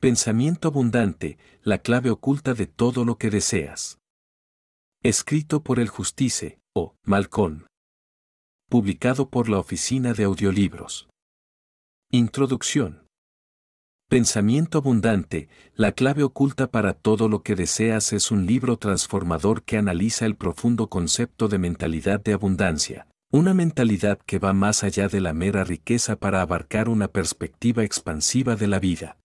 Pensamiento abundante, la clave oculta de todo lo que deseas. Escrito por el Justice, o Malcón. Publicado por la Oficina de Audiolibros. Introducción. Pensamiento Abundante, la clave oculta para todo lo que deseas es un libro transformador que analiza el profundo concepto de mentalidad de abundancia, una mentalidad que va más allá de la mera riqueza para abarcar una perspectiva expansiva de la vida.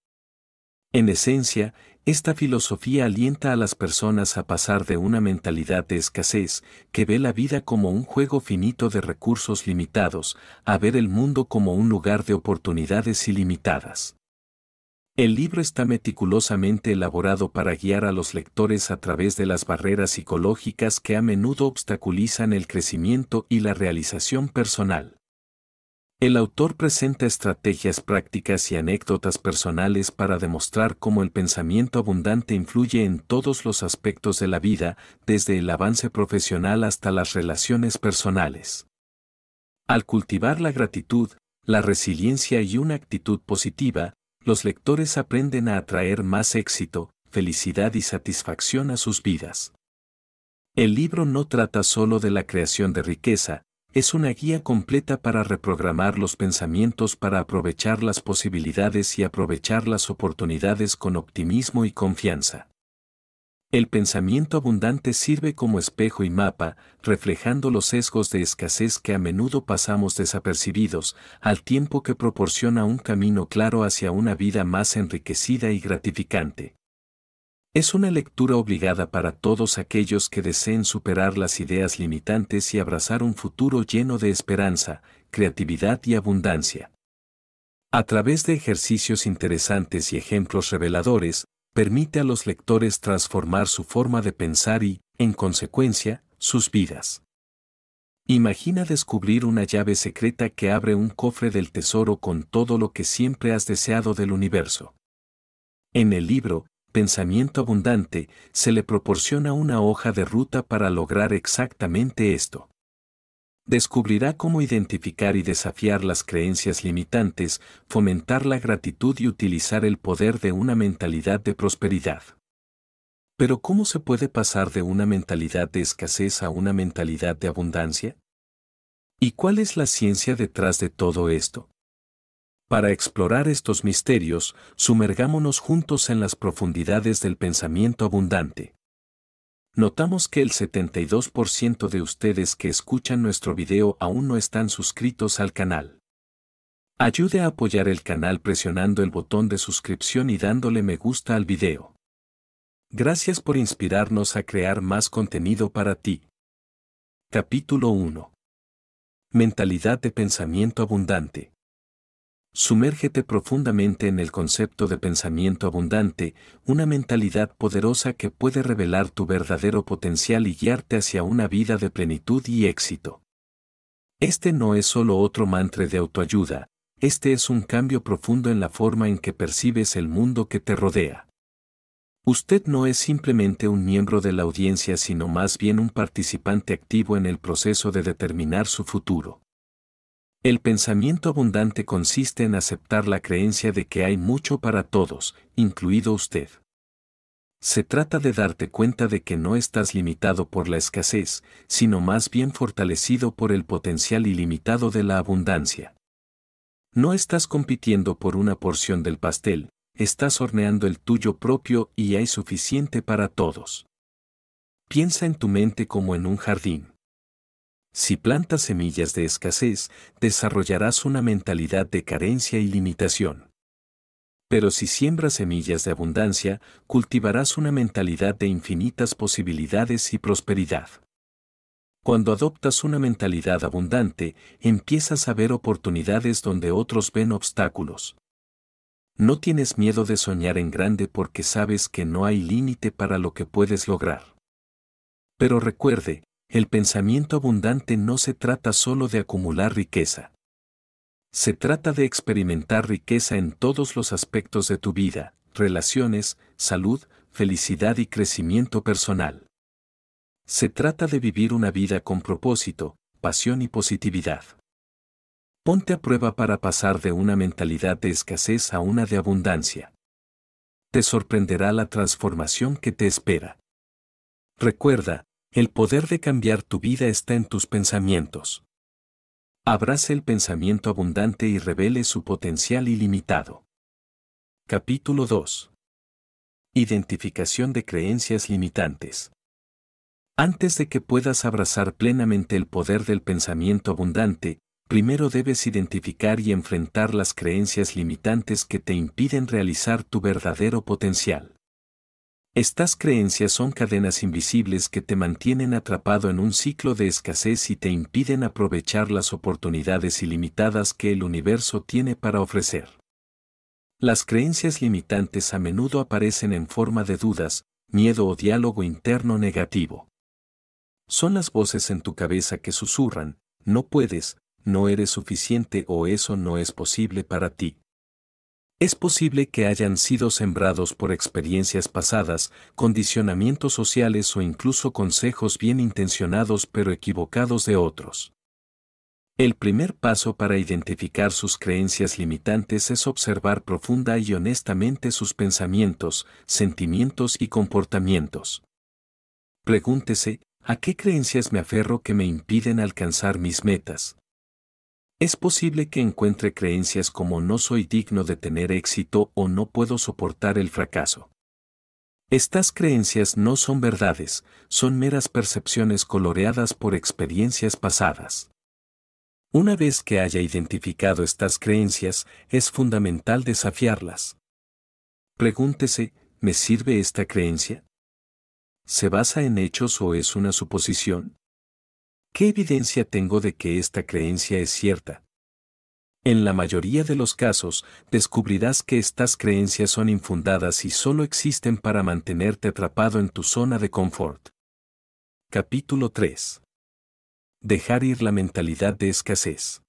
En esencia, esta filosofía alienta a las personas a pasar de una mentalidad de escasez, que ve la vida como un juego finito de recursos limitados, a ver el mundo como un lugar de oportunidades ilimitadas. El libro está meticulosamente elaborado para guiar a los lectores a través de las barreras psicológicas que a menudo obstaculizan el crecimiento y la realización personal. El autor presenta estrategias prácticas y anécdotas personales para demostrar cómo el pensamiento abundante influye en todos los aspectos de la vida, desde el avance profesional hasta las relaciones personales. Al cultivar la gratitud, la resiliencia y una actitud positiva, los lectores aprenden a atraer más éxito, felicidad y satisfacción a sus vidas. El libro no trata solo de la creación de riqueza, es una guía completa para reprogramar los pensamientos para aprovechar las posibilidades y aprovechar las oportunidades con optimismo y confianza. El pensamiento abundante sirve como espejo y mapa, reflejando los sesgos de escasez que a menudo pasamos desapercibidos, al tiempo que proporciona un camino claro hacia una vida más enriquecida y gratificante. Es una lectura obligada para todos aquellos que deseen superar las ideas limitantes y abrazar un futuro lleno de esperanza, creatividad y abundancia. A través de ejercicios interesantes y ejemplos reveladores, permite a los lectores transformar su forma de pensar y, en consecuencia, sus vidas. Imagina descubrir una llave secreta que abre un cofre del tesoro con todo lo que siempre has deseado del universo. En el libro, pensamiento abundante, se le proporciona una hoja de ruta para lograr exactamente esto. Descubrirá cómo identificar y desafiar las creencias limitantes, fomentar la gratitud y utilizar el poder de una mentalidad de prosperidad. Pero ¿cómo se puede pasar de una mentalidad de escasez a una mentalidad de abundancia? ¿Y cuál es la ciencia detrás de todo esto? Para explorar estos misterios, sumergámonos juntos en las profundidades del pensamiento abundante. Notamos que el 72% de ustedes que escuchan nuestro video aún no están suscritos al canal. Ayude a apoyar el canal presionando el botón de suscripción y dándole me gusta al video. Gracias por inspirarnos a crear más contenido para ti. Capítulo 1. Mentalidad de pensamiento abundante. Sumérgete profundamente en el concepto de pensamiento abundante, una mentalidad poderosa que puede revelar tu verdadero potencial y guiarte hacia una vida de plenitud y éxito. Este no es solo otro mantra de autoayuda, este es un cambio profundo en la forma en que percibes el mundo que te rodea. Usted no es simplemente un miembro de la audiencia, sino más bien un participante activo en el proceso de determinar su futuro. El pensamiento abundante consiste en aceptar la creencia de que hay mucho para todos, incluido usted. Se trata de darte cuenta de que no estás limitado por la escasez, sino más bien fortalecido por el potencial ilimitado de la abundancia. No estás compitiendo por una porción del pastel, estás horneando el tuyo propio y hay suficiente para todos. Piensa en tu mente como en un jardín. Si plantas semillas de escasez, desarrollarás una mentalidad de carencia y limitación. Pero si siembras semillas de abundancia, cultivarás una mentalidad de infinitas posibilidades y prosperidad. Cuando adoptas una mentalidad abundante, empiezas a ver oportunidades donde otros ven obstáculos. No tienes miedo de soñar en grande porque sabes que no hay límite para lo que puedes lograr. Pero recuerde, el pensamiento abundante no se trata solo de acumular riqueza. Se trata de experimentar riqueza en todos los aspectos de tu vida, relaciones, salud, felicidad y crecimiento personal. Se trata de vivir una vida con propósito, pasión y positividad. Ponte a prueba para pasar de una mentalidad de escasez a una de abundancia. Te sorprenderá la transformación que te espera. Recuerda, el poder de cambiar tu vida está en tus pensamientos. Abrace el pensamiento abundante y revele su potencial ilimitado. Capítulo 2. Identificación de creencias limitantes. Antes de que puedas abrazar plenamente el poder del pensamiento abundante, primero debes identificar y enfrentar las creencias limitantes que te impiden realizar tu verdadero potencial. Estas creencias son cadenas invisibles que te mantienen atrapado en un ciclo de escasez y te impiden aprovechar las oportunidades ilimitadas que el universo tiene para ofrecer. Las creencias limitantes a menudo aparecen en forma de dudas, miedo o diálogo interno negativo. Son las voces en tu cabeza que susurran, no puedes, no eres suficiente o eso no es posible para ti. Es posible que hayan sido sembrados por experiencias pasadas, condicionamientos sociales o incluso consejos bien intencionados pero equivocados de otros. El primer paso para identificar sus creencias limitantes es observar profunda y honestamente sus pensamientos, sentimientos y comportamientos. Pregúntese, ¿a qué creencias me aferro que me impiden alcanzar mis metas? Es posible que encuentre creencias como no soy digno de tener éxito o no puedo soportar el fracaso. Estas creencias no son verdades, son meras percepciones coloreadas por experiencias pasadas. Una vez que haya identificado estas creencias, es fundamental desafiarlas. Pregúntese, ¿me sirve esta creencia? ¿Se basa en hechos o es una suposición? ¿Qué evidencia tengo de que esta creencia es cierta? En la mayoría de los casos, descubrirás que estas creencias son infundadas y solo existen para mantenerte atrapado en tu zona de confort. Capítulo 3. Dejar ir la mentalidad de escasez.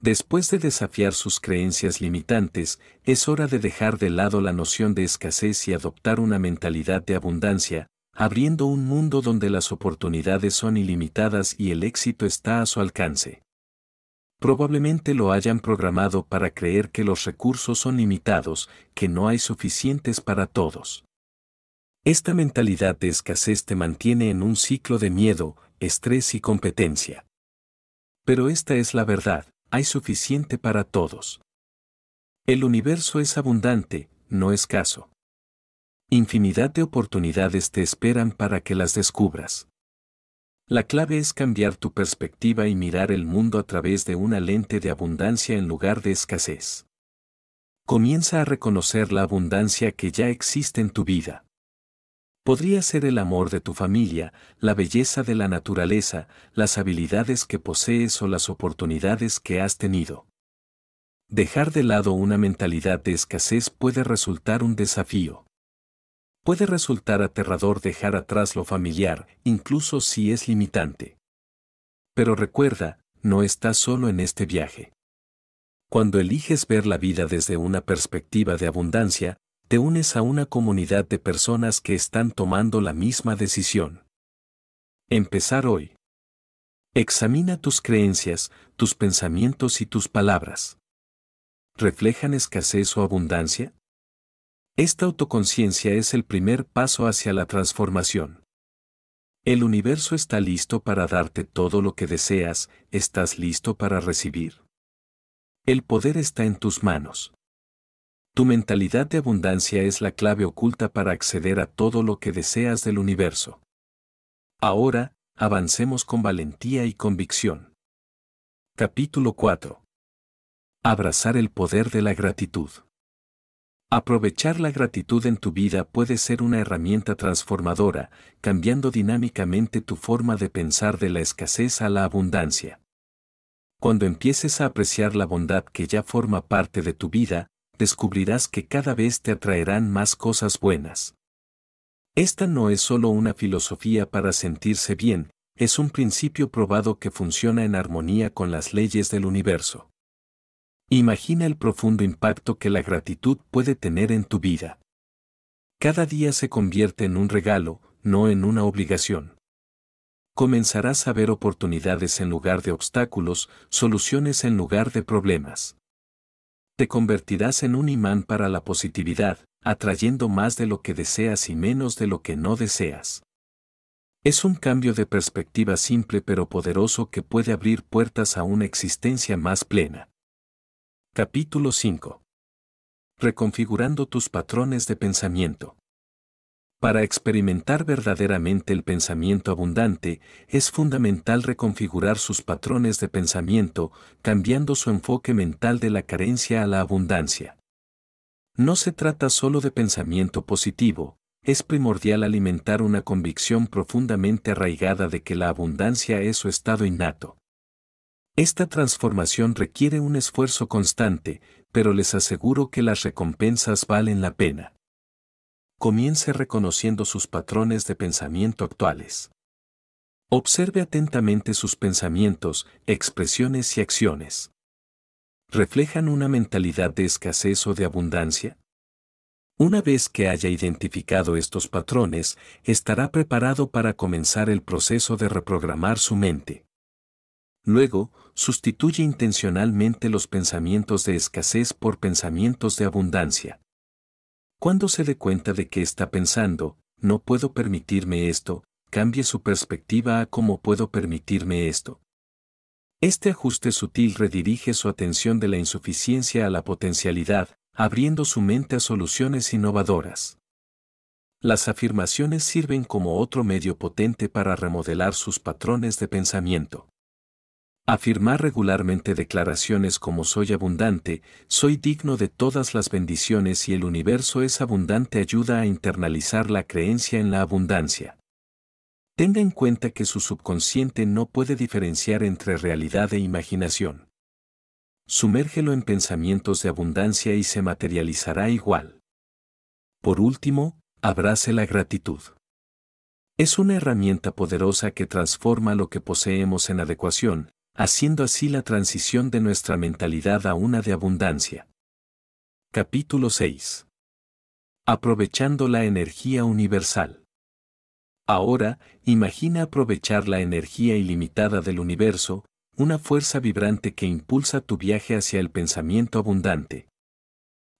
Después de desafiar sus creencias limitantes, es hora de dejar de lado la noción de escasez y adoptar una mentalidad de abundancia, abriendo un mundo donde las oportunidades son ilimitadas y el éxito está a su alcance. Probablemente lo hayan programado para creer que los recursos son limitados, que no hay suficientes para todos. Esta mentalidad de escasez te mantiene en un ciclo de miedo, estrés y competencia. Pero esta es la verdad, hay suficiente para todos. El universo es abundante, no escaso. Infinidad de oportunidades te esperan para que las descubras. La clave es cambiar tu perspectiva y mirar el mundo a través de una lente de abundancia en lugar de escasez. Comienza a reconocer la abundancia que ya existe en tu vida. Podría ser el amor de tu familia, la belleza de la naturaleza, las habilidades que posees o las oportunidades que has tenido. Dejar de lado una mentalidad de escasez puede resultar un desafío. Puede resultar aterrador dejar atrás lo familiar, incluso si es limitante. Pero recuerda, no estás solo en este viaje. Cuando eliges ver la vida desde una perspectiva de abundancia, te unes a una comunidad de personas que están tomando la misma decisión. Empezar hoy. Examina tus creencias, tus pensamientos y tus palabras. ¿Reflejan escasez o abundancia? Esta autoconciencia es el primer paso hacia la transformación. El universo está listo para darte todo lo que deseas, estás listo para recibir. El poder está en tus manos. Tu mentalidad de abundancia es la clave oculta para acceder a todo lo que deseas del universo. Ahora, avancemos con valentía y convicción. Capítulo 4. Abrazar el poder de la gratitud. Aprovechar la gratitud en tu vida puede ser una herramienta transformadora, cambiando dinámicamente tu forma de pensar de la escasez a la abundancia. Cuando empieces a apreciar la bondad que ya forma parte de tu vida, descubrirás que cada vez te atraerán más cosas buenas. Esta no es solo una filosofía para sentirse bien, es un principio probado que funciona en armonía con las leyes del universo. Imagina el profundo impacto que la gratitud puede tener en tu vida. Cada día se convierte en un regalo, no en una obligación. Comenzarás a ver oportunidades en lugar de obstáculos, soluciones en lugar de problemas. Te convertirás en un imán para la positividad, atrayendo más de lo que deseas y menos de lo que no deseas. Es un cambio de perspectiva simple pero poderoso que puede abrir puertas a una existencia más plena. Capítulo 5. Reconfigurando tus patrones de pensamiento. Para experimentar verdaderamente el pensamiento abundante, es fundamental reconfigurar sus patrones de pensamiento, cambiando su enfoque mental de la carencia a la abundancia. No se trata solo de pensamiento positivo, es primordial alimentar una convicción profundamente arraigada de que la abundancia es su estado innato. Esta transformación requiere un esfuerzo constante, pero les aseguro que las recompensas valen la pena. Comience reconociendo sus patrones de pensamiento actuales. Observe atentamente sus pensamientos, expresiones y acciones. ¿Reflejan una mentalidad de escasez o de abundancia? Una vez que haya identificado estos patrones, estará preparado para comenzar el proceso de reprogramar su mente. Luego, sustituye intencionalmente los pensamientos de escasez por pensamientos de abundancia. Cuando se dé cuenta de que está pensando, no puedo permitirme esto, cambie su perspectiva a cómo puedo permitirme esto. Este ajuste sutil redirige su atención de la insuficiencia a la potencialidad, abriendo su mente a soluciones innovadoras. Las afirmaciones sirven como otro medio potente para remodelar sus patrones de pensamiento. Afirmar regularmente declaraciones como soy abundante, soy digno de todas las bendiciones y el universo es abundante ayuda a internalizar la creencia en la abundancia. Tenga en cuenta que su subconsciente no puede diferenciar entre realidad e imaginación. Sumérgelo en pensamientos de abundancia y se materializará igual. Por último, abrace la gratitud. Es una herramienta poderosa que transforma lo que poseemos en adecuación, haciendo así la transición de nuestra mentalidad a una de abundancia. Capítulo 6. Aprovechando la energía universal. Ahora, imagina aprovechar la energía ilimitada del universo, una fuerza vibrante que impulsa tu viaje hacia el pensamiento abundante.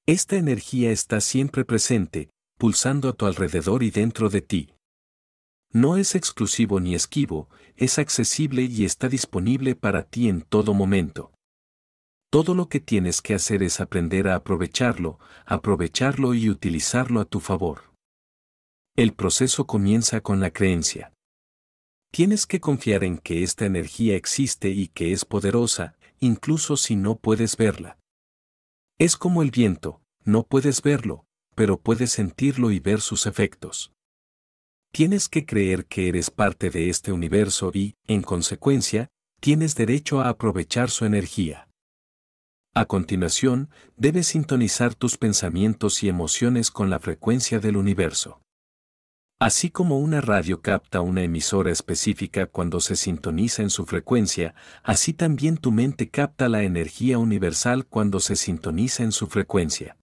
Esta energía está siempre presente, pulsando a tu alrededor y dentro de ti, no es exclusivo ni esquivo, es accesible y está disponible para ti en todo momento. Todo lo que tienes que hacer es aprender a aprovecharlo, aprovecharlo y utilizarlo a tu favor. El proceso comienza con la creencia. Tienes que confiar en que esta energía existe y que es poderosa, incluso si no puedes verla. Es como el viento, no puedes verlo, pero puedes sentirlo y ver sus efectos tienes que creer que eres parte de este universo y, en consecuencia, tienes derecho a aprovechar su energía. A continuación, debes sintonizar tus pensamientos y emociones con la frecuencia del universo. Así como una radio capta una emisora específica cuando se sintoniza en su frecuencia, así también tu mente capta la energía universal cuando se sintoniza en su frecuencia.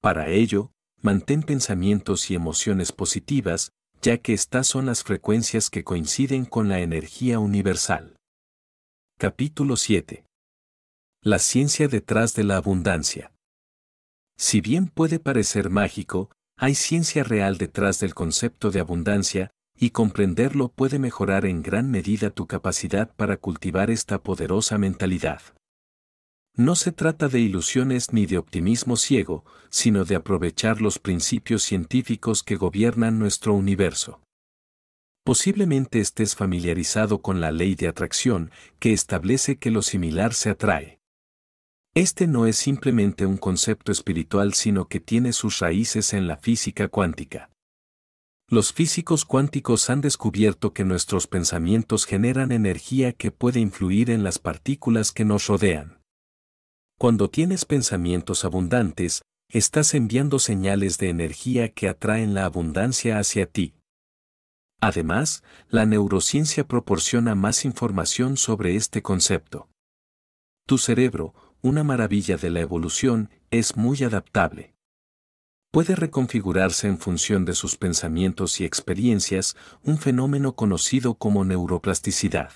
Para ello, mantén pensamientos y emociones positivas, ya que estas son las frecuencias que coinciden con la energía universal. Capítulo 7. La ciencia detrás de la abundancia. Si bien puede parecer mágico, hay ciencia real detrás del concepto de abundancia, y comprenderlo puede mejorar en gran medida tu capacidad para cultivar esta poderosa mentalidad. No se trata de ilusiones ni de optimismo ciego, sino de aprovechar los principios científicos que gobiernan nuestro universo. Posiblemente estés familiarizado con la ley de atracción que establece que lo similar se atrae. Este no es simplemente un concepto espiritual sino que tiene sus raíces en la física cuántica. Los físicos cuánticos han descubierto que nuestros pensamientos generan energía que puede influir en las partículas que nos rodean. Cuando tienes pensamientos abundantes, estás enviando señales de energía que atraen la abundancia hacia ti. Además, la neurociencia proporciona más información sobre este concepto. Tu cerebro, una maravilla de la evolución, es muy adaptable. Puede reconfigurarse en función de sus pensamientos y experiencias, un fenómeno conocido como neuroplasticidad.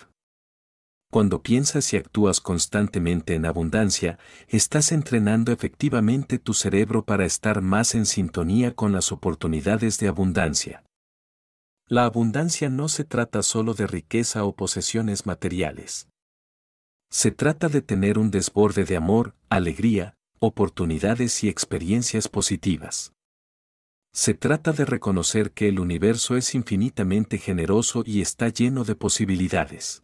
Cuando piensas y actúas constantemente en abundancia, estás entrenando efectivamente tu cerebro para estar más en sintonía con las oportunidades de abundancia. La abundancia no se trata solo de riqueza o posesiones materiales. Se trata de tener un desborde de amor, alegría, oportunidades y experiencias positivas. Se trata de reconocer que el universo es infinitamente generoso y está lleno de posibilidades.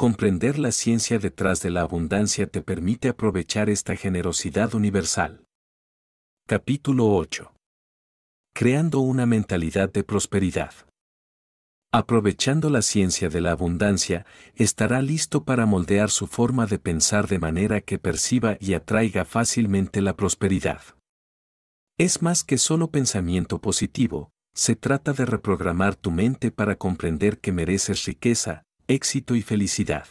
Comprender la ciencia detrás de la abundancia te permite aprovechar esta generosidad universal. Capítulo 8. Creando una mentalidad de prosperidad. Aprovechando la ciencia de la abundancia, estará listo para moldear su forma de pensar de manera que perciba y atraiga fácilmente la prosperidad. Es más que solo pensamiento positivo, se trata de reprogramar tu mente para comprender que mereces riqueza, éxito y felicidad.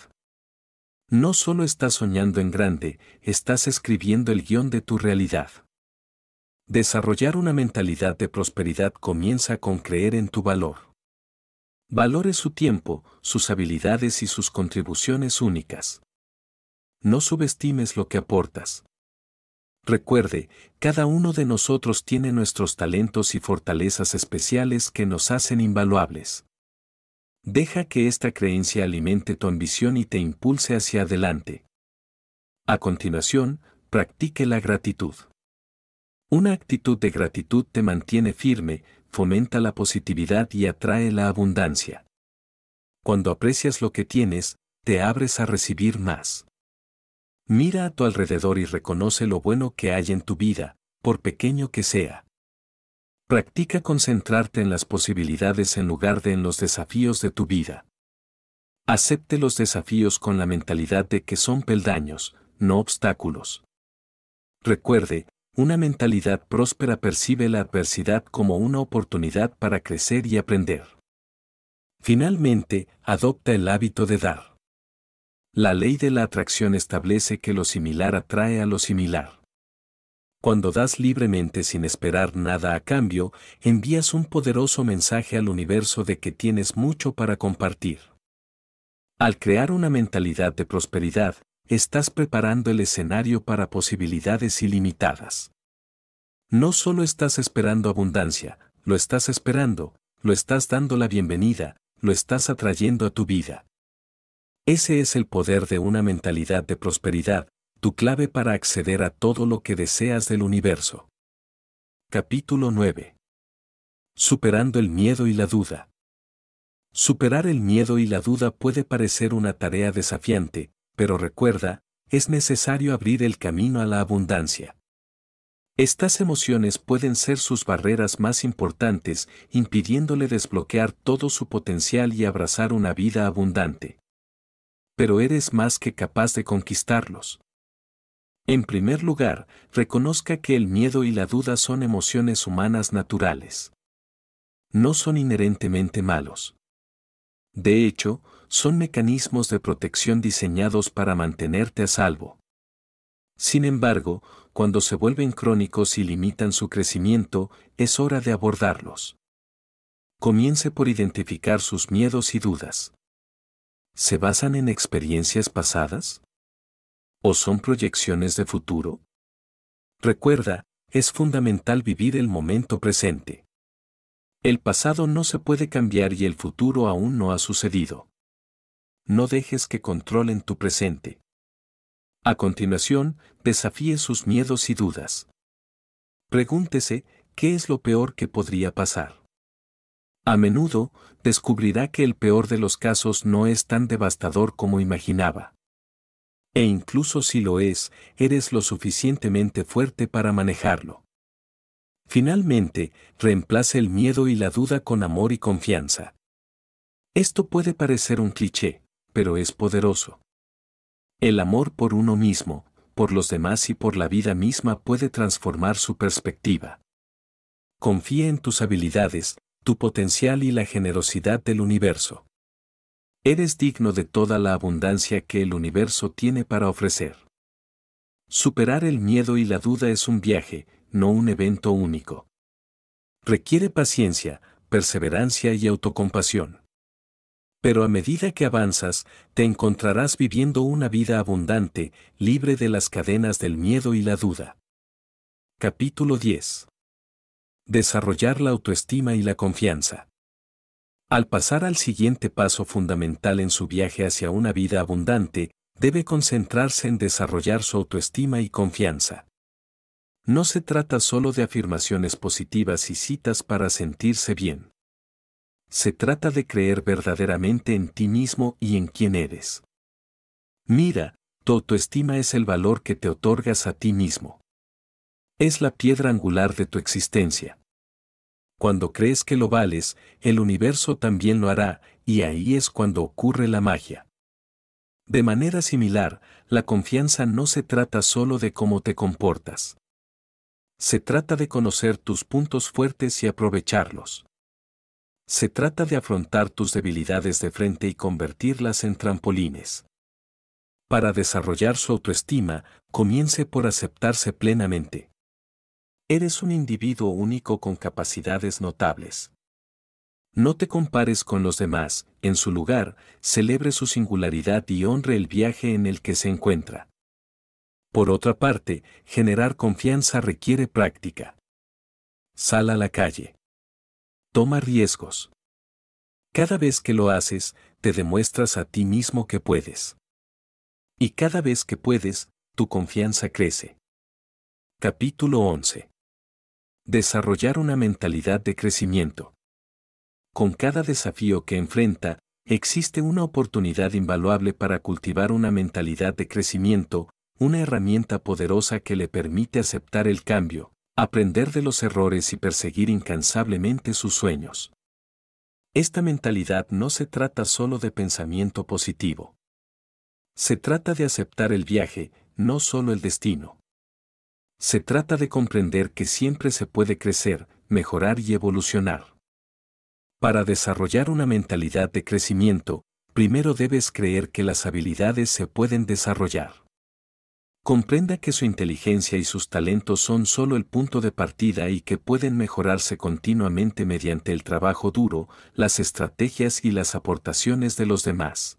No solo estás soñando en grande, estás escribiendo el guión de tu realidad. Desarrollar una mentalidad de prosperidad comienza con creer en tu valor. Valore su tiempo, sus habilidades y sus contribuciones únicas. No subestimes lo que aportas. Recuerde, cada uno de nosotros tiene nuestros talentos y fortalezas especiales que nos hacen invaluables. Deja que esta creencia alimente tu ambición y te impulse hacia adelante. A continuación, practique la gratitud. Una actitud de gratitud te mantiene firme, fomenta la positividad y atrae la abundancia. Cuando aprecias lo que tienes, te abres a recibir más. Mira a tu alrededor y reconoce lo bueno que hay en tu vida, por pequeño que sea. Practica concentrarte en las posibilidades en lugar de en los desafíos de tu vida. Acepte los desafíos con la mentalidad de que son peldaños, no obstáculos. Recuerde, una mentalidad próspera percibe la adversidad como una oportunidad para crecer y aprender. Finalmente, adopta el hábito de dar. La ley de la atracción establece que lo similar atrae a lo similar. Cuando das libremente sin esperar nada a cambio, envías un poderoso mensaje al universo de que tienes mucho para compartir. Al crear una mentalidad de prosperidad, estás preparando el escenario para posibilidades ilimitadas. No solo estás esperando abundancia, lo estás esperando, lo estás dando la bienvenida, lo estás atrayendo a tu vida. Ese es el poder de una mentalidad de prosperidad, tu clave para acceder a todo lo que deseas del universo. Capítulo 9. Superando el miedo y la duda. Superar el miedo y la duda puede parecer una tarea desafiante, pero recuerda, es necesario abrir el camino a la abundancia. Estas emociones pueden ser sus barreras más importantes, impidiéndole desbloquear todo su potencial y abrazar una vida abundante. Pero eres más que capaz de conquistarlos. En primer lugar, reconozca que el miedo y la duda son emociones humanas naturales. No son inherentemente malos. De hecho, son mecanismos de protección diseñados para mantenerte a salvo. Sin embargo, cuando se vuelven crónicos y limitan su crecimiento, es hora de abordarlos. Comience por identificar sus miedos y dudas. ¿Se basan en experiencias pasadas? ¿O son proyecciones de futuro? Recuerda, es fundamental vivir el momento presente. El pasado no se puede cambiar y el futuro aún no ha sucedido. No dejes que controlen tu presente. A continuación, desafíe sus miedos y dudas. Pregúntese, ¿qué es lo peor que podría pasar? A menudo, descubrirá que el peor de los casos no es tan devastador como imaginaba. E incluso si lo es, eres lo suficientemente fuerte para manejarlo. Finalmente, reemplaza el miedo y la duda con amor y confianza. Esto puede parecer un cliché, pero es poderoso. El amor por uno mismo, por los demás y por la vida misma puede transformar su perspectiva. Confía en tus habilidades, tu potencial y la generosidad del universo. Eres digno de toda la abundancia que el universo tiene para ofrecer. Superar el miedo y la duda es un viaje, no un evento único. Requiere paciencia, perseverancia y autocompasión. Pero a medida que avanzas, te encontrarás viviendo una vida abundante, libre de las cadenas del miedo y la duda. Capítulo 10. Desarrollar la autoestima y la confianza. Al pasar al siguiente paso fundamental en su viaje hacia una vida abundante, debe concentrarse en desarrollar su autoestima y confianza. No se trata solo de afirmaciones positivas y citas para sentirse bien. Se trata de creer verdaderamente en ti mismo y en quién eres. Mira, tu autoestima es el valor que te otorgas a ti mismo. Es la piedra angular de tu existencia cuando crees que lo vales, el universo también lo hará, y ahí es cuando ocurre la magia. De manera similar, la confianza no se trata solo de cómo te comportas. Se trata de conocer tus puntos fuertes y aprovecharlos. Se trata de afrontar tus debilidades de frente y convertirlas en trampolines. Para desarrollar su autoestima, comience por aceptarse plenamente. Eres un individuo único con capacidades notables. No te compares con los demás, en su lugar, celebre su singularidad y honre el viaje en el que se encuentra. Por otra parte, generar confianza requiere práctica. Sal a la calle. Toma riesgos. Cada vez que lo haces, te demuestras a ti mismo que puedes. Y cada vez que puedes, tu confianza crece. Capítulo 11 desarrollar una mentalidad de crecimiento. Con cada desafío que enfrenta, existe una oportunidad invaluable para cultivar una mentalidad de crecimiento, una herramienta poderosa que le permite aceptar el cambio, aprender de los errores y perseguir incansablemente sus sueños. Esta mentalidad no se trata solo de pensamiento positivo. Se trata de aceptar el viaje, no solo el destino. Se trata de comprender que siempre se puede crecer, mejorar y evolucionar. Para desarrollar una mentalidad de crecimiento, primero debes creer que las habilidades se pueden desarrollar. Comprenda que su inteligencia y sus talentos son solo el punto de partida y que pueden mejorarse continuamente mediante el trabajo duro, las estrategias y las aportaciones de los demás.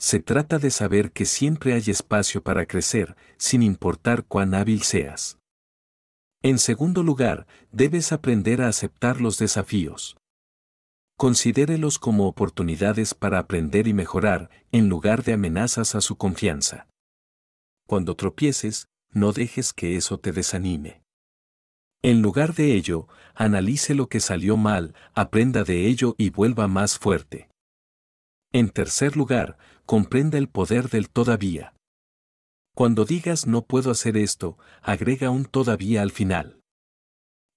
Se trata de saber que siempre hay espacio para crecer, sin importar cuán hábil seas. En segundo lugar, debes aprender a aceptar los desafíos. Considérelos como oportunidades para aprender y mejorar, en lugar de amenazas a su confianza. Cuando tropieces, no dejes que eso te desanime. En lugar de ello, analice lo que salió mal, aprenda de ello y vuelva más fuerte. En tercer lugar, comprenda el poder del todavía. Cuando digas no puedo hacer esto, agrega un todavía al final.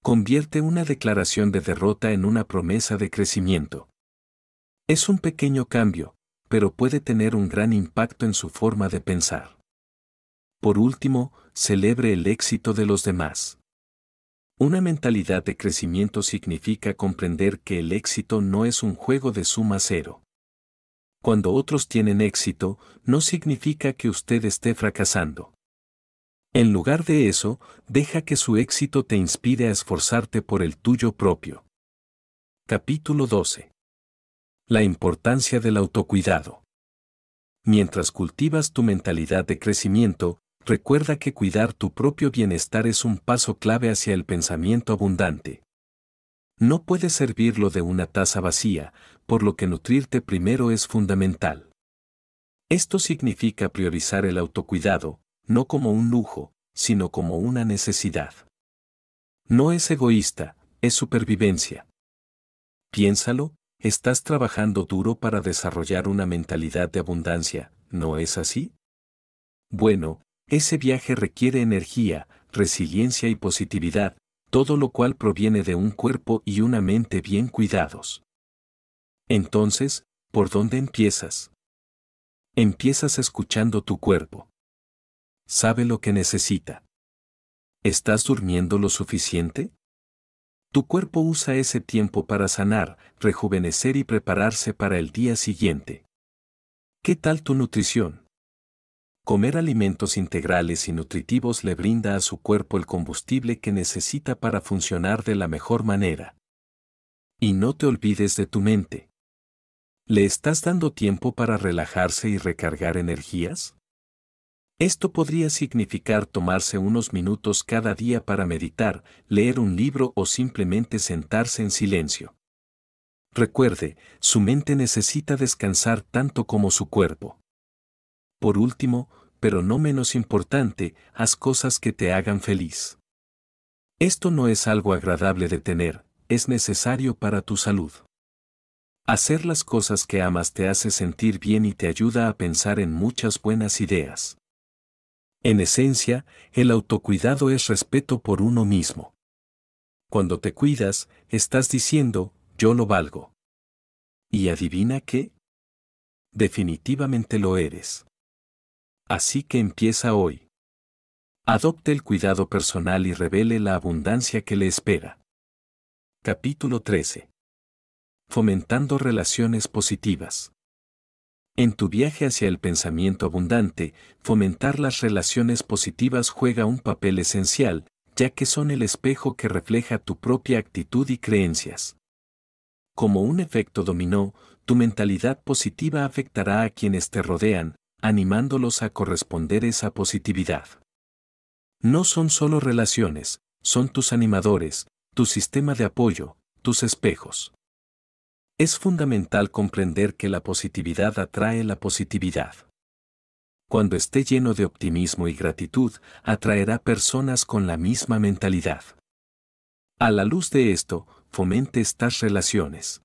Convierte una declaración de derrota en una promesa de crecimiento. Es un pequeño cambio, pero puede tener un gran impacto en su forma de pensar. Por último, celebre el éxito de los demás. Una mentalidad de crecimiento significa comprender que el éxito no es un juego de suma cero cuando otros tienen éxito, no significa que usted esté fracasando. En lugar de eso, deja que su éxito te inspire a esforzarte por el tuyo propio. Capítulo 12. La importancia del autocuidado. Mientras cultivas tu mentalidad de crecimiento, recuerda que cuidar tu propio bienestar es un paso clave hacia el pensamiento abundante. No puedes servirlo de una taza vacía, por lo que nutrirte primero es fundamental. Esto significa priorizar el autocuidado, no como un lujo, sino como una necesidad. No es egoísta, es supervivencia. Piénsalo, estás trabajando duro para desarrollar una mentalidad de abundancia, ¿no es así? Bueno, ese viaje requiere energía, resiliencia y positividad, todo lo cual proviene de un cuerpo y una mente bien cuidados. Entonces, ¿por dónde empiezas? Empiezas escuchando tu cuerpo. Sabe lo que necesita. ¿Estás durmiendo lo suficiente? Tu cuerpo usa ese tiempo para sanar, rejuvenecer y prepararse para el día siguiente. ¿Qué tal tu nutrición? Comer alimentos integrales y nutritivos le brinda a su cuerpo el combustible que necesita para funcionar de la mejor manera. Y no te olvides de tu mente. ¿Le estás dando tiempo para relajarse y recargar energías? Esto podría significar tomarse unos minutos cada día para meditar, leer un libro o simplemente sentarse en silencio. Recuerde, su mente necesita descansar tanto como su cuerpo. Por último, pero no menos importante, haz cosas que te hagan feliz. Esto no es algo agradable de tener, es necesario para tu salud. Hacer las cosas que amas te hace sentir bien y te ayuda a pensar en muchas buenas ideas. En esencia, el autocuidado es respeto por uno mismo. Cuando te cuidas, estás diciendo, yo lo valgo. ¿Y adivina qué? Definitivamente lo eres. Así que empieza hoy. Adopte el cuidado personal y revele la abundancia que le espera. Capítulo 13 fomentando relaciones positivas. En tu viaje hacia el pensamiento abundante, fomentar las relaciones positivas juega un papel esencial, ya que son el espejo que refleja tu propia actitud y creencias. Como un efecto dominó, tu mentalidad positiva afectará a quienes te rodean, animándolos a corresponder esa positividad. No son solo relaciones, son tus animadores, tu sistema de apoyo, tus espejos. Es fundamental comprender que la positividad atrae la positividad. Cuando esté lleno de optimismo y gratitud, atraerá personas con la misma mentalidad. A la luz de esto, fomente estas relaciones.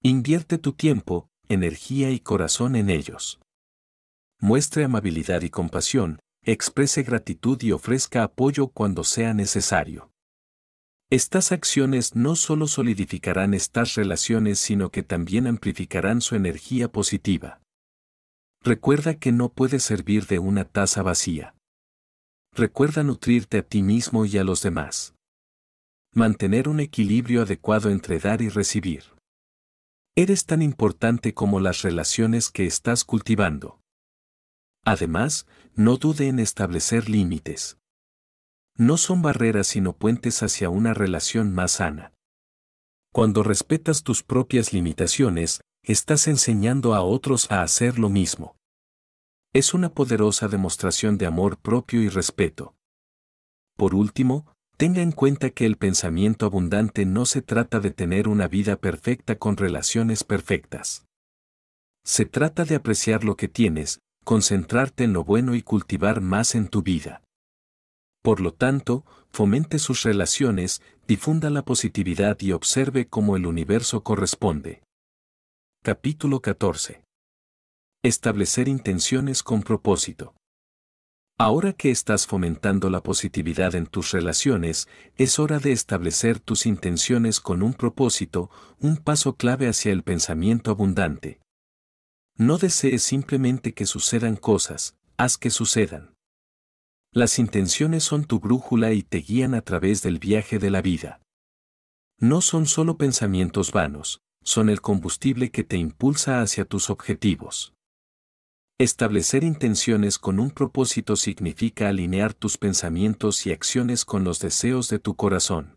Invierte tu tiempo, energía y corazón en ellos. Muestre amabilidad y compasión, exprese gratitud y ofrezca apoyo cuando sea necesario. Estas acciones no solo solidificarán estas relaciones, sino que también amplificarán su energía positiva. Recuerda que no puedes servir de una taza vacía. Recuerda nutrirte a ti mismo y a los demás. Mantener un equilibrio adecuado entre dar y recibir. Eres tan importante como las relaciones que estás cultivando. Además, no dude en establecer límites no son barreras sino puentes hacia una relación más sana. Cuando respetas tus propias limitaciones, estás enseñando a otros a hacer lo mismo. Es una poderosa demostración de amor propio y respeto. Por último, tenga en cuenta que el pensamiento abundante no se trata de tener una vida perfecta con relaciones perfectas. Se trata de apreciar lo que tienes, concentrarte en lo bueno y cultivar más en tu vida. Por lo tanto, fomente sus relaciones, difunda la positividad y observe cómo el universo corresponde. Capítulo 14. Establecer intenciones con propósito. Ahora que estás fomentando la positividad en tus relaciones, es hora de establecer tus intenciones con un propósito, un paso clave hacia el pensamiento abundante. No desees simplemente que sucedan cosas, haz que sucedan. Las intenciones son tu brújula y te guían a través del viaje de la vida. No son solo pensamientos vanos, son el combustible que te impulsa hacia tus objetivos. Establecer intenciones con un propósito significa alinear tus pensamientos y acciones con los deseos de tu corazón.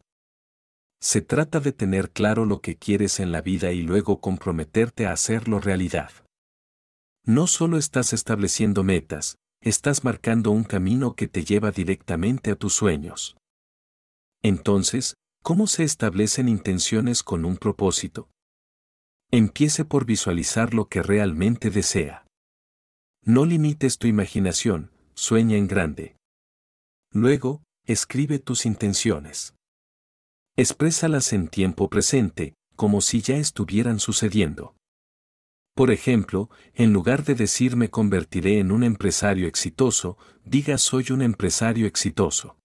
Se trata de tener claro lo que quieres en la vida y luego comprometerte a hacerlo realidad. No solo estás estableciendo metas, estás marcando un camino que te lleva directamente a tus sueños. Entonces, ¿cómo se establecen intenciones con un propósito? Empiece por visualizar lo que realmente desea. No limites tu imaginación, sueña en grande. Luego, escribe tus intenciones. Exprésalas en tiempo presente, como si ya estuvieran sucediendo. Por ejemplo, en lugar de decir me convertiré en un empresario exitoso, diga soy un empresario exitoso.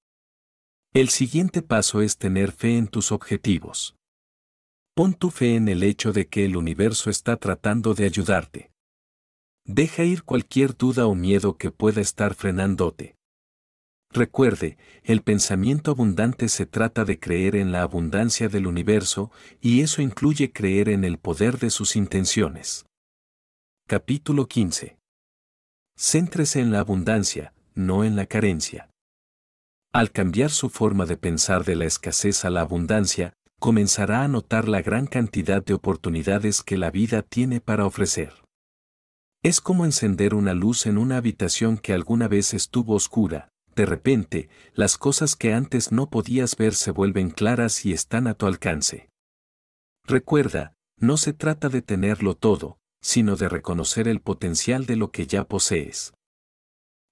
El siguiente paso es tener fe en tus objetivos. Pon tu fe en el hecho de que el universo está tratando de ayudarte. Deja ir cualquier duda o miedo que pueda estar frenándote. Recuerde, el pensamiento abundante se trata de creer en la abundancia del universo y eso incluye creer en el poder de sus intenciones. Capítulo 15. Céntrese en la abundancia, no en la carencia. Al cambiar su forma de pensar de la escasez a la abundancia, comenzará a notar la gran cantidad de oportunidades que la vida tiene para ofrecer. Es como encender una luz en una habitación que alguna vez estuvo oscura, de repente, las cosas que antes no podías ver se vuelven claras y están a tu alcance. Recuerda, no se trata de tenerlo todo, sino de reconocer el potencial de lo que ya posees.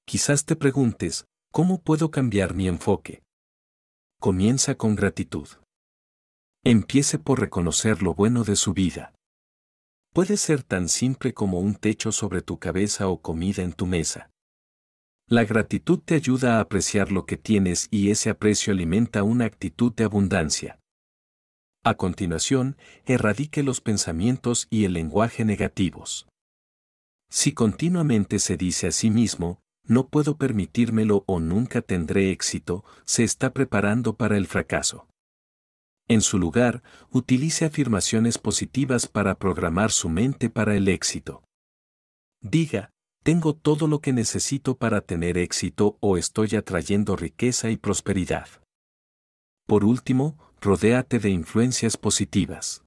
Quizás te preguntes, ¿cómo puedo cambiar mi enfoque? Comienza con gratitud. Empiece por reconocer lo bueno de su vida. Puede ser tan simple como un techo sobre tu cabeza o comida en tu mesa. La gratitud te ayuda a apreciar lo que tienes y ese aprecio alimenta una actitud de abundancia. A continuación, erradique los pensamientos y el lenguaje negativos. Si continuamente se dice a sí mismo, no puedo permitírmelo o nunca tendré éxito, se está preparando para el fracaso. En su lugar, utilice afirmaciones positivas para programar su mente para el éxito. Diga, tengo todo lo que necesito para tener éxito o estoy atrayendo riqueza y prosperidad. Por último, rodéate de influencias positivas.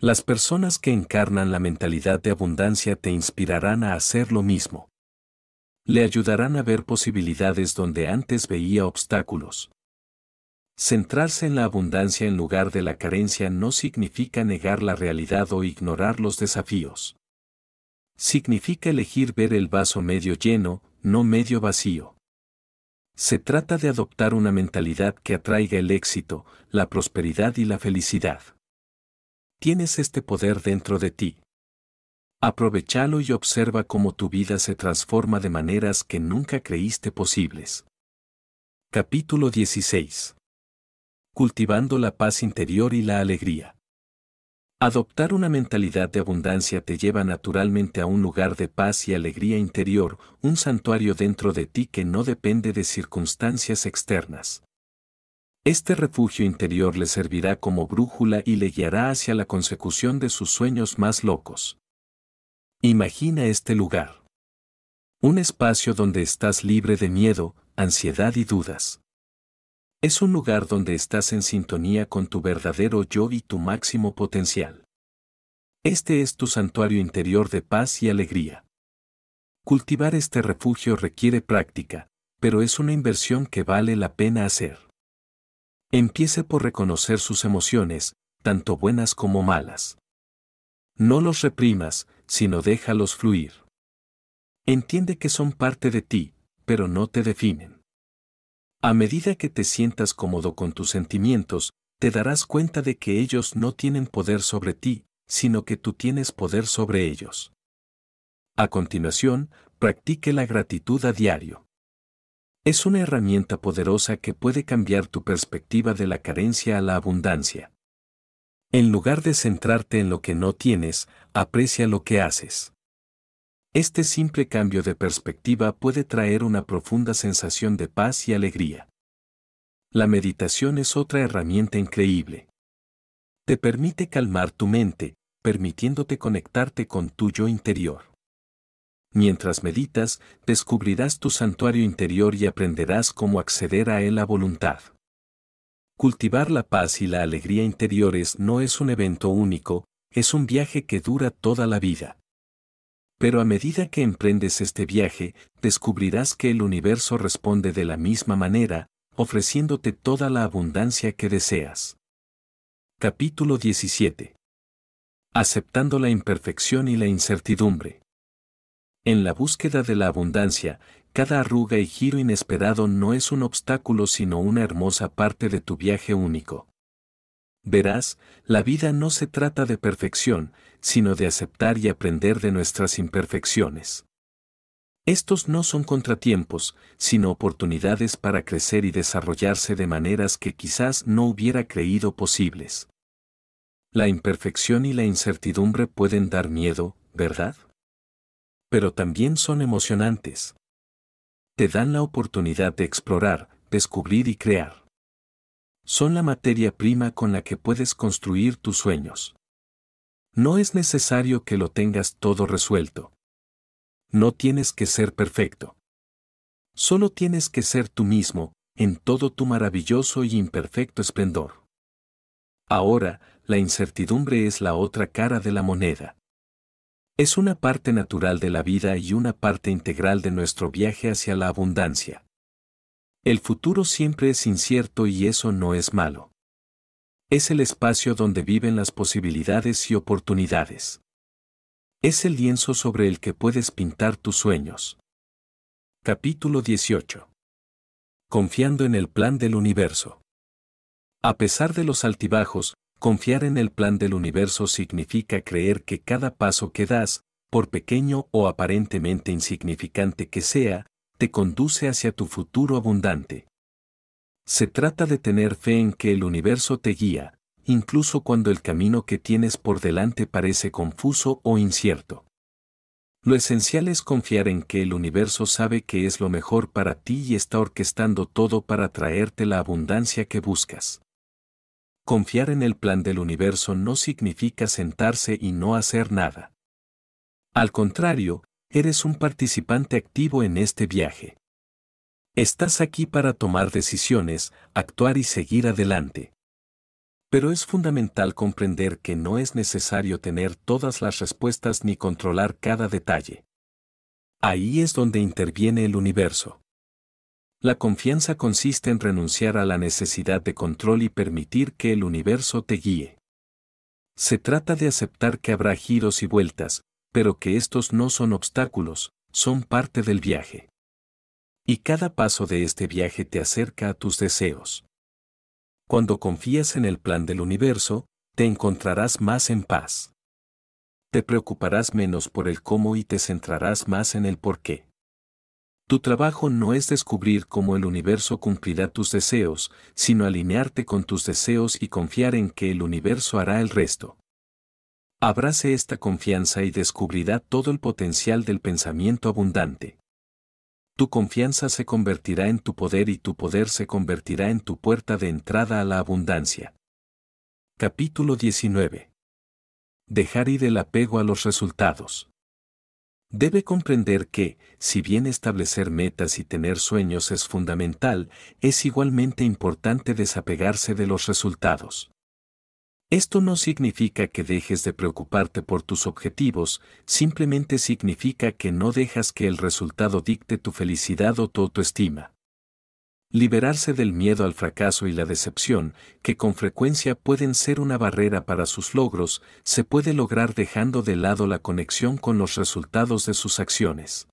Las personas que encarnan la mentalidad de abundancia te inspirarán a hacer lo mismo. Le ayudarán a ver posibilidades donde antes veía obstáculos. Centrarse en la abundancia en lugar de la carencia no significa negar la realidad o ignorar los desafíos. Significa elegir ver el vaso medio lleno, no medio vacío. Se trata de adoptar una mentalidad que atraiga el éxito, la prosperidad y la felicidad. Tienes este poder dentro de ti. Aprovechalo y observa cómo tu vida se transforma de maneras que nunca creíste posibles. Capítulo 16. Cultivando la paz interior y la alegría. Adoptar una mentalidad de abundancia te lleva naturalmente a un lugar de paz y alegría interior, un santuario dentro de ti que no depende de circunstancias externas. Este refugio interior le servirá como brújula y le guiará hacia la consecución de sus sueños más locos. Imagina este lugar. Un espacio donde estás libre de miedo, ansiedad y dudas. Es un lugar donde estás en sintonía con tu verdadero yo y tu máximo potencial. Este es tu santuario interior de paz y alegría. Cultivar este refugio requiere práctica, pero es una inversión que vale la pena hacer. Empiece por reconocer sus emociones, tanto buenas como malas. No los reprimas, sino déjalos fluir. Entiende que son parte de ti, pero no te definen. A medida que te sientas cómodo con tus sentimientos, te darás cuenta de que ellos no tienen poder sobre ti, sino que tú tienes poder sobre ellos. A continuación, practique la gratitud a diario. Es una herramienta poderosa que puede cambiar tu perspectiva de la carencia a la abundancia. En lugar de centrarte en lo que no tienes, aprecia lo que haces. Este simple cambio de perspectiva puede traer una profunda sensación de paz y alegría. La meditación es otra herramienta increíble. Te permite calmar tu mente, permitiéndote conectarte con tu yo interior. Mientras meditas, descubrirás tu santuario interior y aprenderás cómo acceder a él a voluntad. Cultivar la paz y la alegría interiores no es un evento único, es un viaje que dura toda la vida. Pero a medida que emprendes este viaje, descubrirás que el universo responde de la misma manera, ofreciéndote toda la abundancia que deseas. Capítulo 17. Aceptando la imperfección y la incertidumbre. En la búsqueda de la abundancia, cada arruga y giro inesperado no es un obstáculo sino una hermosa parte de tu viaje único. Verás, la vida no se trata de perfección, sino de aceptar y aprender de nuestras imperfecciones. Estos no son contratiempos, sino oportunidades para crecer y desarrollarse de maneras que quizás no hubiera creído posibles. La imperfección y la incertidumbre pueden dar miedo, ¿verdad? Pero también son emocionantes. Te dan la oportunidad de explorar, descubrir y crear. Son la materia prima con la que puedes construir tus sueños. No es necesario que lo tengas todo resuelto. No tienes que ser perfecto. Solo tienes que ser tú mismo, en todo tu maravilloso y imperfecto esplendor. Ahora, la incertidumbre es la otra cara de la moneda. Es una parte natural de la vida y una parte integral de nuestro viaje hacia la abundancia. El futuro siempre es incierto y eso no es malo. Es el espacio donde viven las posibilidades y oportunidades. Es el lienzo sobre el que puedes pintar tus sueños. Capítulo 18. Confiando en el plan del universo. A pesar de los altibajos, confiar en el plan del universo significa creer que cada paso que das, por pequeño o aparentemente insignificante que sea, te conduce hacia tu futuro abundante. Se trata de tener fe en que el universo te guía, incluso cuando el camino que tienes por delante parece confuso o incierto. Lo esencial es confiar en que el universo sabe que es lo mejor para ti y está orquestando todo para traerte la abundancia que buscas. Confiar en el plan del universo no significa sentarse y no hacer nada. Al contrario, eres un participante activo en este viaje. Estás aquí para tomar decisiones, actuar y seguir adelante. Pero es fundamental comprender que no es necesario tener todas las respuestas ni controlar cada detalle. Ahí es donde interviene el universo. La confianza consiste en renunciar a la necesidad de control y permitir que el universo te guíe. Se trata de aceptar que habrá giros y vueltas, pero que estos no son obstáculos, son parte del viaje y cada paso de este viaje te acerca a tus deseos. Cuando confías en el plan del universo, te encontrarás más en paz. Te preocuparás menos por el cómo y te centrarás más en el por qué. Tu trabajo no es descubrir cómo el universo cumplirá tus deseos, sino alinearte con tus deseos y confiar en que el universo hará el resto. Abrace esta confianza y descubrirá todo el potencial del pensamiento abundante tu confianza se convertirá en tu poder y tu poder se convertirá en tu puerta de entrada a la abundancia. Capítulo 19. Dejar ir el apego a los resultados. Debe comprender que, si bien establecer metas y tener sueños es fundamental, es igualmente importante desapegarse de los resultados. Esto no significa que dejes de preocuparte por tus objetivos, simplemente significa que no dejas que el resultado dicte tu felicidad o tu autoestima. Liberarse del miedo al fracaso y la decepción, que con frecuencia pueden ser una barrera para sus logros, se puede lograr dejando de lado la conexión con los resultados de sus acciones.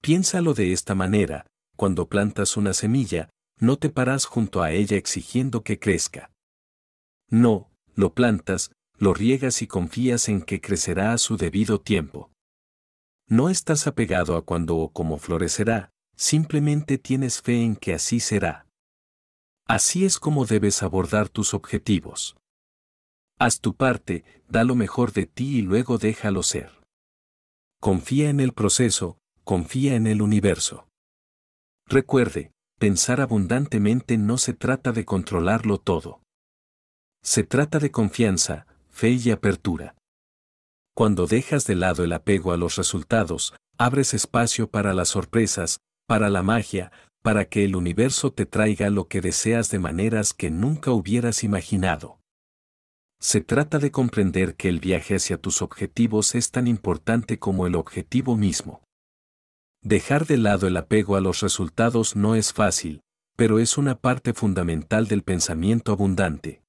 Piénsalo de esta manera, cuando plantas una semilla, no te paras junto a ella exigiendo que crezca. No, lo plantas, lo riegas y confías en que crecerá a su debido tiempo. No estás apegado a cuándo o cómo florecerá, simplemente tienes fe en que así será. Así es como debes abordar tus objetivos. Haz tu parte, da lo mejor de ti y luego déjalo ser. Confía en el proceso, confía en el universo. Recuerde, pensar abundantemente no se trata de controlarlo todo. Se trata de confianza, fe y apertura. Cuando dejas de lado el apego a los resultados, abres espacio para las sorpresas, para la magia, para que el universo te traiga lo que deseas de maneras que nunca hubieras imaginado. Se trata de comprender que el viaje hacia tus objetivos es tan importante como el objetivo mismo. Dejar de lado el apego a los resultados no es fácil, pero es una parte fundamental del pensamiento abundante.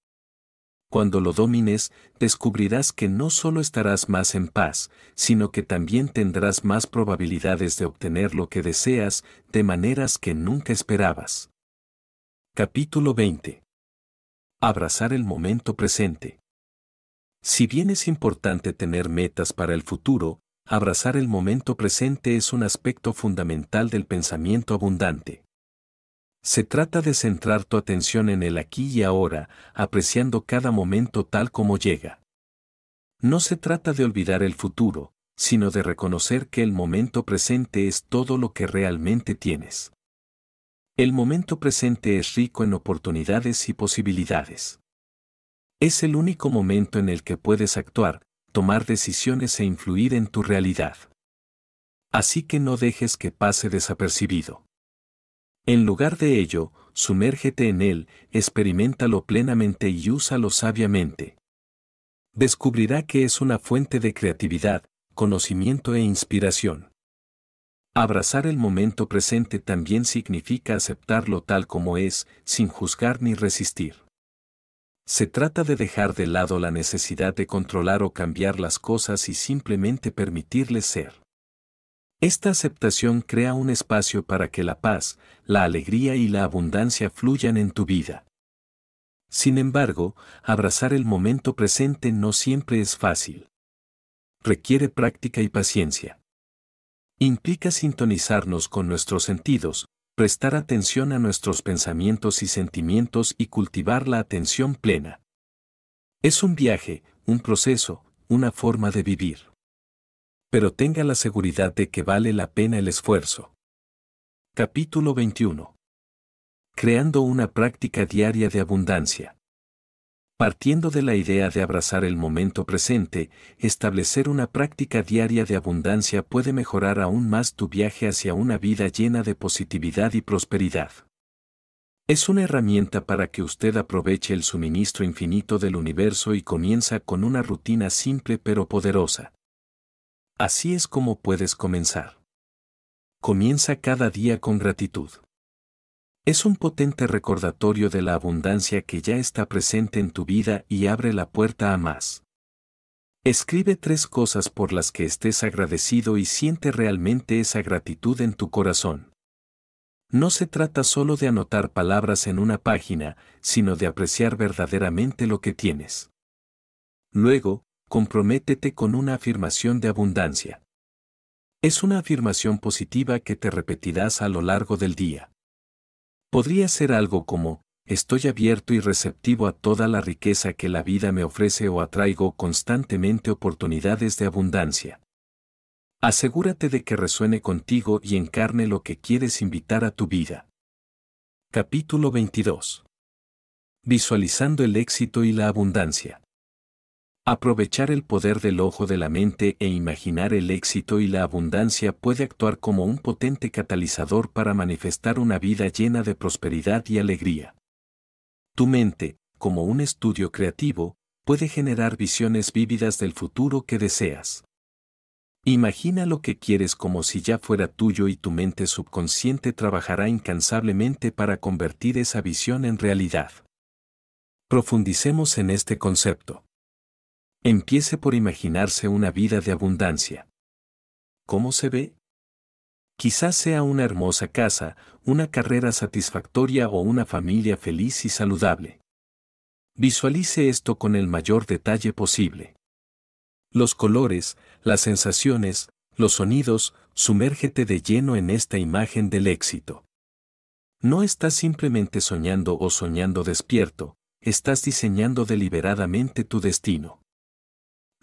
Cuando lo domines, descubrirás que no solo estarás más en paz, sino que también tendrás más probabilidades de obtener lo que deseas de maneras que nunca esperabas. Capítulo 20. Abrazar el momento presente. Si bien es importante tener metas para el futuro, abrazar el momento presente es un aspecto fundamental del pensamiento abundante. Se trata de centrar tu atención en el aquí y ahora, apreciando cada momento tal como llega. No se trata de olvidar el futuro, sino de reconocer que el momento presente es todo lo que realmente tienes. El momento presente es rico en oportunidades y posibilidades. Es el único momento en el que puedes actuar, tomar decisiones e influir en tu realidad. Así que no dejes que pase desapercibido. En lugar de ello, sumérgete en él, experimentalo plenamente y úsalo sabiamente. Descubrirá que es una fuente de creatividad, conocimiento e inspiración. Abrazar el momento presente también significa aceptarlo tal como es, sin juzgar ni resistir. Se trata de dejar de lado la necesidad de controlar o cambiar las cosas y simplemente permitirles ser. Esta aceptación crea un espacio para que la paz, la alegría y la abundancia fluyan en tu vida. Sin embargo, abrazar el momento presente no siempre es fácil. Requiere práctica y paciencia. Implica sintonizarnos con nuestros sentidos, prestar atención a nuestros pensamientos y sentimientos y cultivar la atención plena. Es un viaje, un proceso, una forma de vivir pero tenga la seguridad de que vale la pena el esfuerzo. Capítulo 21. Creando una práctica diaria de abundancia. Partiendo de la idea de abrazar el momento presente, establecer una práctica diaria de abundancia puede mejorar aún más tu viaje hacia una vida llena de positividad y prosperidad. Es una herramienta para que usted aproveche el suministro infinito del universo y comienza con una rutina simple pero poderosa. Así es como puedes comenzar. Comienza cada día con gratitud. Es un potente recordatorio de la abundancia que ya está presente en tu vida y abre la puerta a más. Escribe tres cosas por las que estés agradecido y siente realmente esa gratitud en tu corazón. No se trata solo de anotar palabras en una página, sino de apreciar verdaderamente lo que tienes. Luego, comprométete con una afirmación de abundancia. Es una afirmación positiva que te repetirás a lo largo del día. Podría ser algo como, estoy abierto y receptivo a toda la riqueza que la vida me ofrece o atraigo constantemente oportunidades de abundancia. Asegúrate de que resuene contigo y encarne lo que quieres invitar a tu vida. Capítulo 22. Visualizando el éxito y la abundancia. Aprovechar el poder del ojo de la mente e imaginar el éxito y la abundancia puede actuar como un potente catalizador para manifestar una vida llena de prosperidad y alegría. Tu mente, como un estudio creativo, puede generar visiones vívidas del futuro que deseas. Imagina lo que quieres como si ya fuera tuyo y tu mente subconsciente trabajará incansablemente para convertir esa visión en realidad. Profundicemos en este concepto. Empiece por imaginarse una vida de abundancia. ¿Cómo se ve? Quizás sea una hermosa casa, una carrera satisfactoria o una familia feliz y saludable. Visualice esto con el mayor detalle posible. Los colores, las sensaciones, los sonidos, sumérgete de lleno en esta imagen del éxito. No estás simplemente soñando o soñando despierto, estás diseñando deliberadamente tu destino.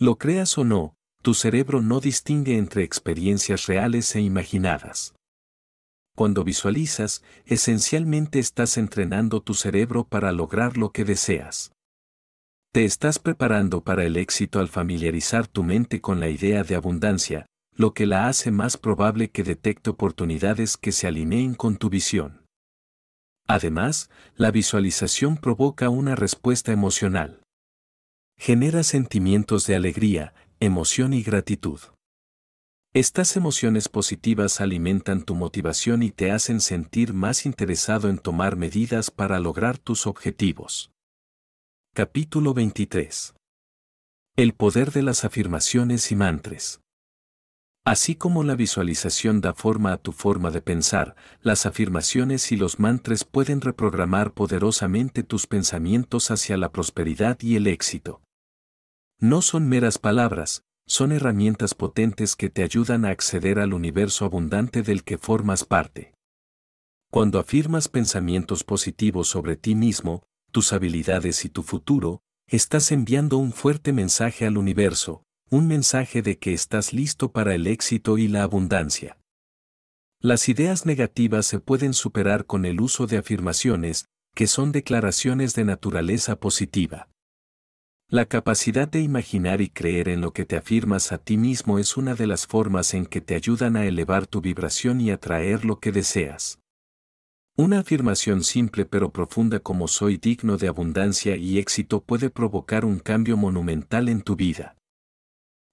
Lo creas o no, tu cerebro no distingue entre experiencias reales e imaginadas. Cuando visualizas, esencialmente estás entrenando tu cerebro para lograr lo que deseas. Te estás preparando para el éxito al familiarizar tu mente con la idea de abundancia, lo que la hace más probable que detecte oportunidades que se alineen con tu visión. Además, la visualización provoca una respuesta emocional genera sentimientos de alegría, emoción y gratitud. Estas emociones positivas alimentan tu motivación y te hacen sentir más interesado en tomar medidas para lograr tus objetivos. Capítulo 23. El poder de las afirmaciones y mantres Así como la visualización da forma a tu forma de pensar, las afirmaciones y los mantres pueden reprogramar poderosamente tus pensamientos hacia la prosperidad y el éxito. No son meras palabras, son herramientas potentes que te ayudan a acceder al universo abundante del que formas parte. Cuando afirmas pensamientos positivos sobre ti mismo, tus habilidades y tu futuro, estás enviando un fuerte mensaje al universo, un mensaje de que estás listo para el éxito y la abundancia. Las ideas negativas se pueden superar con el uso de afirmaciones, que son declaraciones de naturaleza positiva. La capacidad de imaginar y creer en lo que te afirmas a ti mismo es una de las formas en que te ayudan a elevar tu vibración y atraer lo que deseas. Una afirmación simple pero profunda como soy digno de abundancia y éxito puede provocar un cambio monumental en tu vida.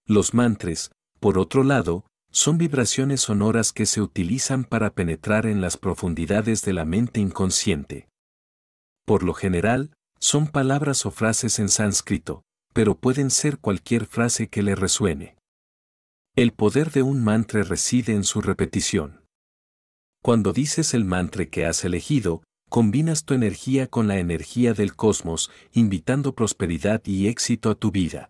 Los mantres, por otro lado, son vibraciones sonoras que se utilizan para penetrar en las profundidades de la mente inconsciente. Por lo general, son palabras o frases en sánscrito, pero pueden ser cualquier frase que le resuene. El poder de un mantra reside en su repetición. Cuando dices el mantra que has elegido, combinas tu energía con la energía del cosmos, invitando prosperidad y éxito a tu vida.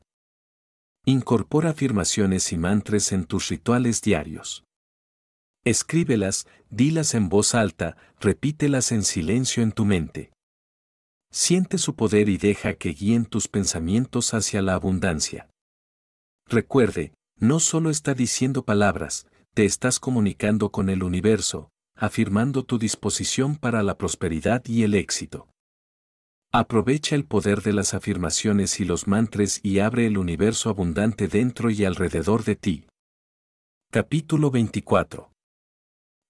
Incorpora afirmaciones y mantras en tus rituales diarios. Escríbelas, dilas en voz alta, repítelas en silencio en tu mente. Siente su poder y deja que guíen tus pensamientos hacia la abundancia. Recuerde, no solo está diciendo palabras, te estás comunicando con el universo, afirmando tu disposición para la prosperidad y el éxito. Aprovecha el poder de las afirmaciones y los mantres y abre el universo abundante dentro y alrededor de ti. Capítulo 24.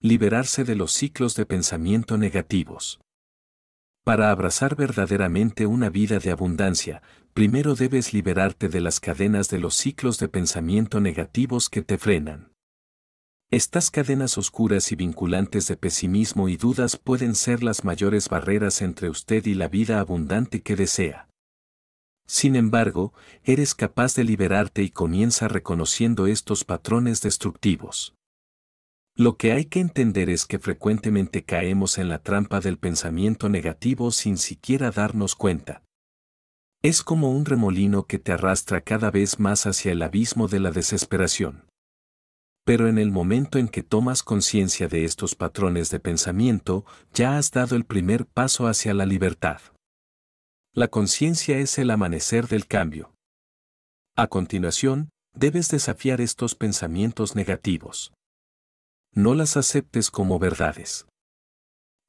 Liberarse de los ciclos de pensamiento negativos. Para abrazar verdaderamente una vida de abundancia, primero debes liberarte de las cadenas de los ciclos de pensamiento negativos que te frenan. Estas cadenas oscuras y vinculantes de pesimismo y dudas pueden ser las mayores barreras entre usted y la vida abundante que desea. Sin embargo, eres capaz de liberarte y comienza reconociendo estos patrones destructivos. Lo que hay que entender es que frecuentemente caemos en la trampa del pensamiento negativo sin siquiera darnos cuenta. Es como un remolino que te arrastra cada vez más hacia el abismo de la desesperación. Pero en el momento en que tomas conciencia de estos patrones de pensamiento, ya has dado el primer paso hacia la libertad. La conciencia es el amanecer del cambio. A continuación, debes desafiar estos pensamientos negativos no las aceptes como verdades.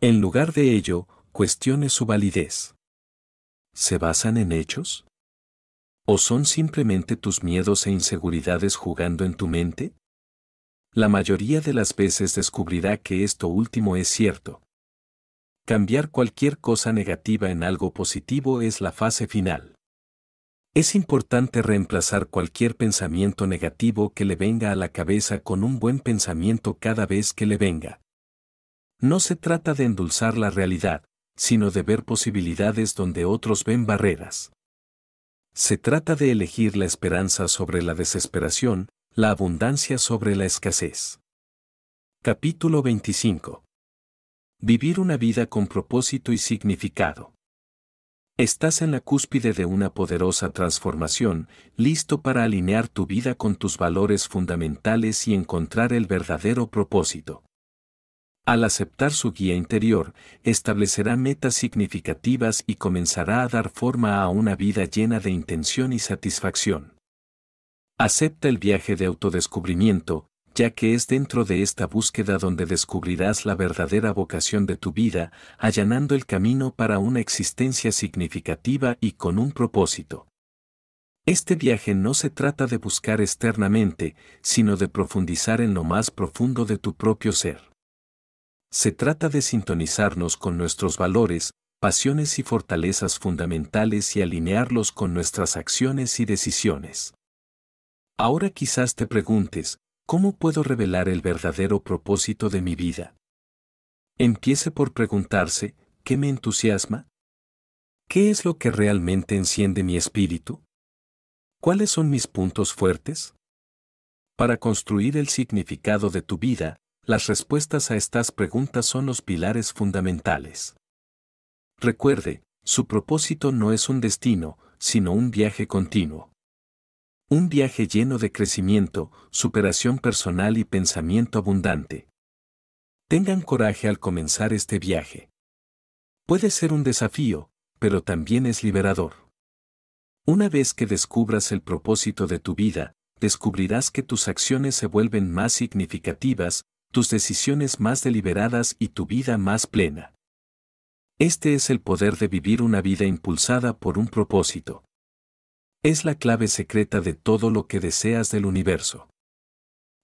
En lugar de ello, cuestiones su validez. ¿Se basan en hechos? ¿O son simplemente tus miedos e inseguridades jugando en tu mente? La mayoría de las veces descubrirá que esto último es cierto. Cambiar cualquier cosa negativa en algo positivo es la fase final. Es importante reemplazar cualquier pensamiento negativo que le venga a la cabeza con un buen pensamiento cada vez que le venga. No se trata de endulzar la realidad, sino de ver posibilidades donde otros ven barreras. Se trata de elegir la esperanza sobre la desesperación, la abundancia sobre la escasez. Capítulo 25. Vivir una vida con propósito y significado. Estás en la cúspide de una poderosa transformación, listo para alinear tu vida con tus valores fundamentales y encontrar el verdadero propósito. Al aceptar su guía interior, establecerá metas significativas y comenzará a dar forma a una vida llena de intención y satisfacción. Acepta el viaje de autodescubrimiento, ya que es dentro de esta búsqueda donde descubrirás la verdadera vocación de tu vida, allanando el camino para una existencia significativa y con un propósito. Este viaje no se trata de buscar externamente, sino de profundizar en lo más profundo de tu propio ser. Se trata de sintonizarnos con nuestros valores, pasiones y fortalezas fundamentales y alinearlos con nuestras acciones y decisiones. Ahora quizás te preguntes, ¿cómo puedo revelar el verdadero propósito de mi vida? Empiece por preguntarse, ¿qué me entusiasma? ¿Qué es lo que realmente enciende mi espíritu? ¿Cuáles son mis puntos fuertes? Para construir el significado de tu vida, las respuestas a estas preguntas son los pilares fundamentales. Recuerde, su propósito no es un destino, sino un viaje continuo. Un viaje lleno de crecimiento, superación personal y pensamiento abundante. Tengan coraje al comenzar este viaje. Puede ser un desafío, pero también es liberador. Una vez que descubras el propósito de tu vida, descubrirás que tus acciones se vuelven más significativas, tus decisiones más deliberadas y tu vida más plena. Este es el poder de vivir una vida impulsada por un propósito es la clave secreta de todo lo que deseas del universo.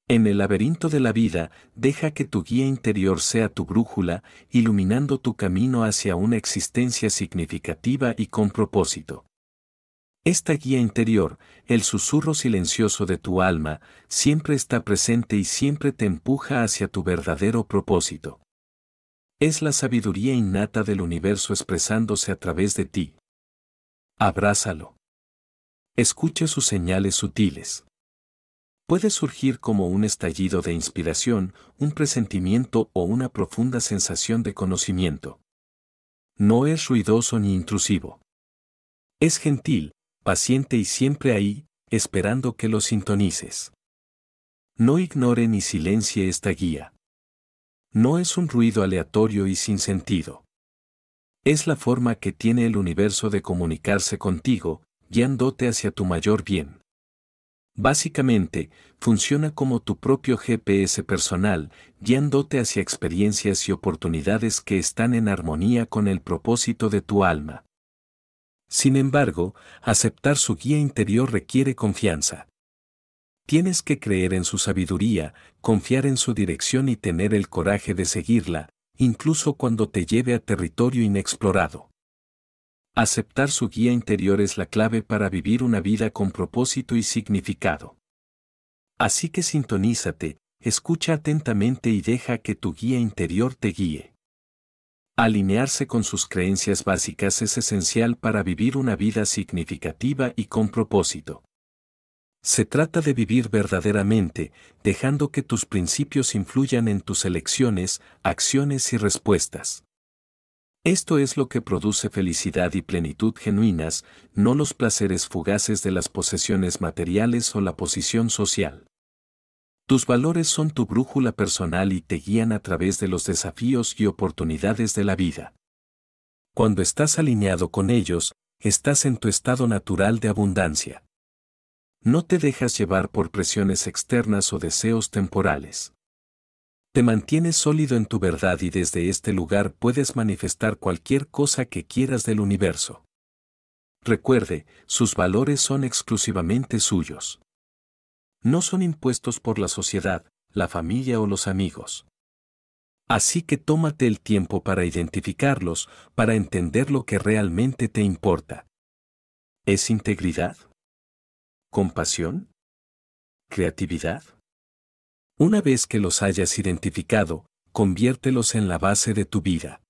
En el laberinto de la vida, deja que tu guía interior sea tu brújula, iluminando tu camino hacia una existencia significativa y con propósito. Esta guía interior, el susurro silencioso de tu alma, siempre está presente y siempre te empuja hacia tu verdadero propósito. Es la sabiduría innata del universo expresándose a través de ti. Abrázalo. Escuche sus señales sutiles. Puede surgir como un estallido de inspiración, un presentimiento o una profunda sensación de conocimiento. No es ruidoso ni intrusivo. Es gentil, paciente y siempre ahí, esperando que lo sintonices. No ignore ni silencie esta guía. No es un ruido aleatorio y sin sentido. Es la forma que tiene el universo de comunicarse contigo, guiándote hacia tu mayor bien. Básicamente, funciona como tu propio GPS personal, guiándote hacia experiencias y oportunidades que están en armonía con el propósito de tu alma. Sin embargo, aceptar su guía interior requiere confianza. Tienes que creer en su sabiduría, confiar en su dirección y tener el coraje de seguirla, incluso cuando te lleve a territorio inexplorado. Aceptar su guía interior es la clave para vivir una vida con propósito y significado. Así que sintonízate, escucha atentamente y deja que tu guía interior te guíe. Alinearse con sus creencias básicas es esencial para vivir una vida significativa y con propósito. Se trata de vivir verdaderamente, dejando que tus principios influyan en tus elecciones, acciones y respuestas. Esto es lo que produce felicidad y plenitud genuinas, no los placeres fugaces de las posesiones materiales o la posición social. Tus valores son tu brújula personal y te guían a través de los desafíos y oportunidades de la vida. Cuando estás alineado con ellos, estás en tu estado natural de abundancia. No te dejas llevar por presiones externas o deseos temporales. Te mantienes sólido en tu verdad y desde este lugar puedes manifestar cualquier cosa que quieras del universo. Recuerde, sus valores son exclusivamente suyos. No son impuestos por la sociedad, la familia o los amigos. Así que tómate el tiempo para identificarlos, para entender lo que realmente te importa. ¿Es integridad? ¿Compasión? ¿Creatividad? Una vez que los hayas identificado, conviértelos en la base de tu vida.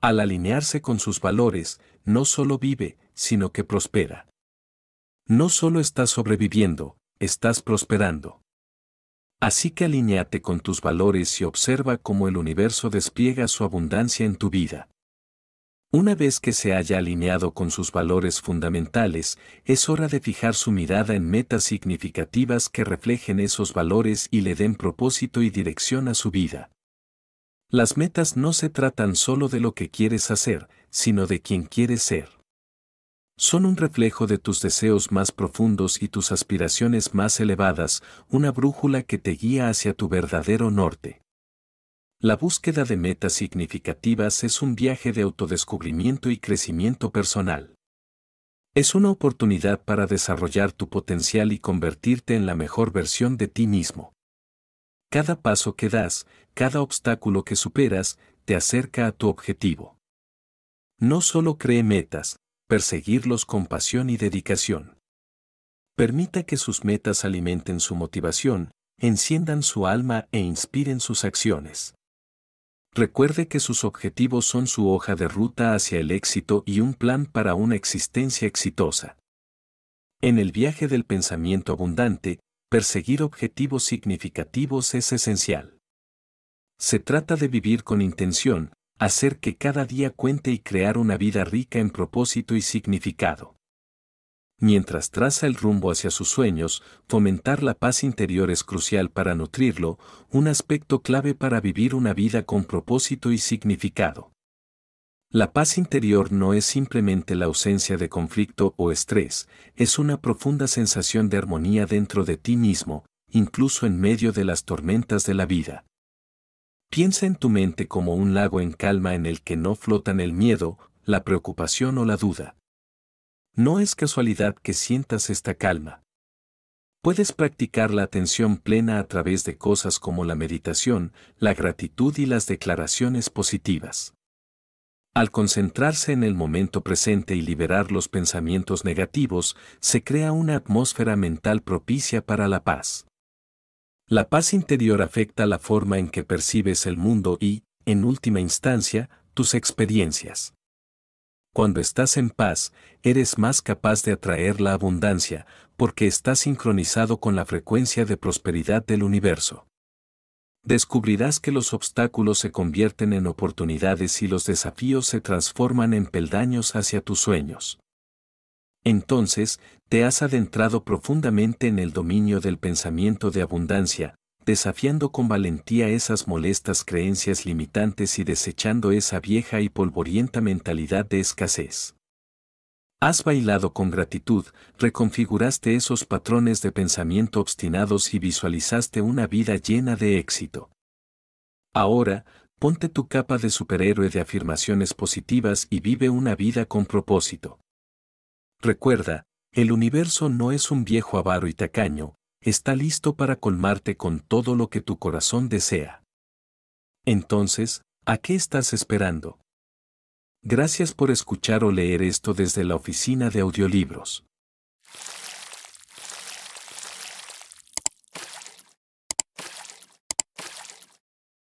Al alinearse con sus valores, no solo vive, sino que prospera. No solo estás sobreviviendo, estás prosperando. Así que alineate con tus valores y observa cómo el universo despliega su abundancia en tu vida. Una vez que se haya alineado con sus valores fundamentales, es hora de fijar su mirada en metas significativas que reflejen esos valores y le den propósito y dirección a su vida. Las metas no se tratan solo de lo que quieres hacer, sino de quién quieres ser. Son un reflejo de tus deseos más profundos y tus aspiraciones más elevadas, una brújula que te guía hacia tu verdadero norte. La búsqueda de metas significativas es un viaje de autodescubrimiento y crecimiento personal. Es una oportunidad para desarrollar tu potencial y convertirte en la mejor versión de ti mismo. Cada paso que das, cada obstáculo que superas, te acerca a tu objetivo. No solo cree metas, perseguirlos con pasión y dedicación. Permita que sus metas alimenten su motivación, enciendan su alma e inspiren sus acciones. Recuerde que sus objetivos son su hoja de ruta hacia el éxito y un plan para una existencia exitosa. En el viaje del pensamiento abundante, perseguir objetivos significativos es esencial. Se trata de vivir con intención, hacer que cada día cuente y crear una vida rica en propósito y significado. Mientras traza el rumbo hacia sus sueños, fomentar la paz interior es crucial para nutrirlo, un aspecto clave para vivir una vida con propósito y significado. La paz interior no es simplemente la ausencia de conflicto o estrés, es una profunda sensación de armonía dentro de ti mismo, incluso en medio de las tormentas de la vida. Piensa en tu mente como un lago en calma en el que no flotan el miedo, la preocupación o la duda. No es casualidad que sientas esta calma. Puedes practicar la atención plena a través de cosas como la meditación, la gratitud y las declaraciones positivas. Al concentrarse en el momento presente y liberar los pensamientos negativos, se crea una atmósfera mental propicia para la paz. La paz interior afecta la forma en que percibes el mundo y, en última instancia, tus experiencias. Cuando estás en paz, eres más capaz de atraer la abundancia, porque estás sincronizado con la frecuencia de prosperidad del universo. Descubrirás que los obstáculos se convierten en oportunidades y los desafíos se transforman en peldaños hacia tus sueños. Entonces, te has adentrado profundamente en el dominio del pensamiento de abundancia, desafiando con valentía esas molestas creencias limitantes y desechando esa vieja y polvorienta mentalidad de escasez. Has bailado con gratitud, reconfiguraste esos patrones de pensamiento obstinados y visualizaste una vida llena de éxito. Ahora, ponte tu capa de superhéroe de afirmaciones positivas y vive una vida con propósito. Recuerda, el universo no es un viejo avaro y tacaño, está listo para colmarte con todo lo que tu corazón desea. Entonces, ¿a qué estás esperando? Gracias por escuchar o leer esto desde la oficina de audiolibros.